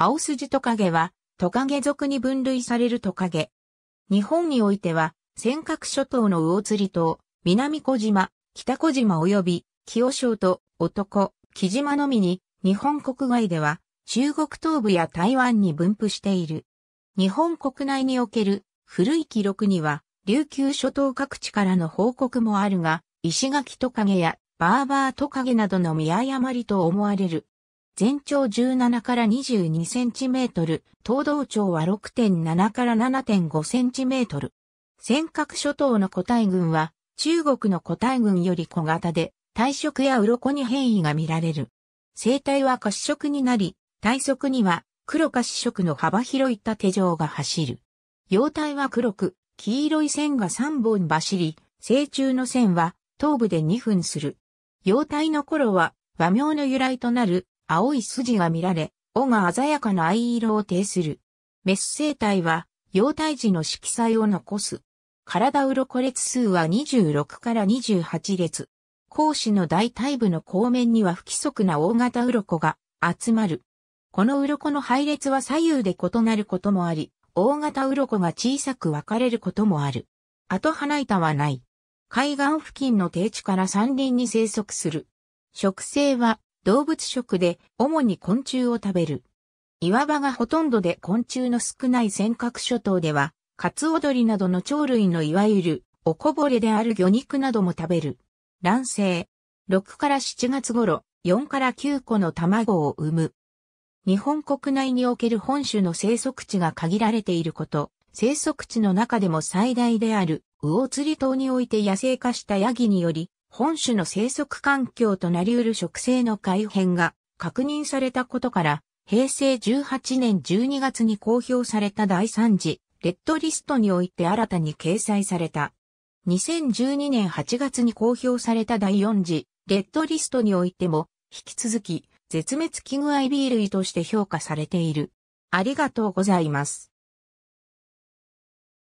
青筋トカゲは、トカゲ族に分類されるトカゲ。日本においては、尖閣諸島の魚釣島、南小島、北小島及び、清少と男、木島のみに、日本国外では、中国東部や台湾に分布している。日本国内における古い記録には、琉球諸島各地からの報告もあるが、石垣トカゲやバーバートカゲなどの見誤りと思われる全長17から22センチメートル、東道長は6.7から7.5センチメートル。尖閣諸島の個体群は、中国の個体群より小型で、体色や鱗に変異が見られる。生態は褐色になり、体側には黒褐色の幅広い縦状が走る。様体は黒く、黄色い線が3本走り、成虫の線は頭部で2分する。様体の頃は和名の由来となる青い筋が見られ、尾が鮮やかな藍色を呈する。メス生体は、幼体児の色彩を残す。体鱗列数は26から28列。講師の大体部の後面には不規則な大型鱗が集まる。この鱗の配列は左右で異なることもあり、大型鱗が小さく分かれることもある。後花板はない。海岸付近の低地から山林に生息する。植生は動物食で主に昆虫を食べる。岩場がほとんどで昆虫の少ない尖閣諸島では、カツオドリなどの鳥類のいわゆるおこぼれである魚肉なども食べる。卵生。6から7月頃、4から9個の卵を産む。日本国内における本種の生息地が限られていること、生息地の中でも最大である魚釣島において野生化したヤギにより、本種の生息環境となりうる植生の改変が確認されたことから、平成18年12月に公表された第3次レッドリストにおいて新たに掲載された。2012年8月に公表された第4次レッドリストにおいても、引き続き絶滅危惧 IB 類として評価されている。ありがとうございます。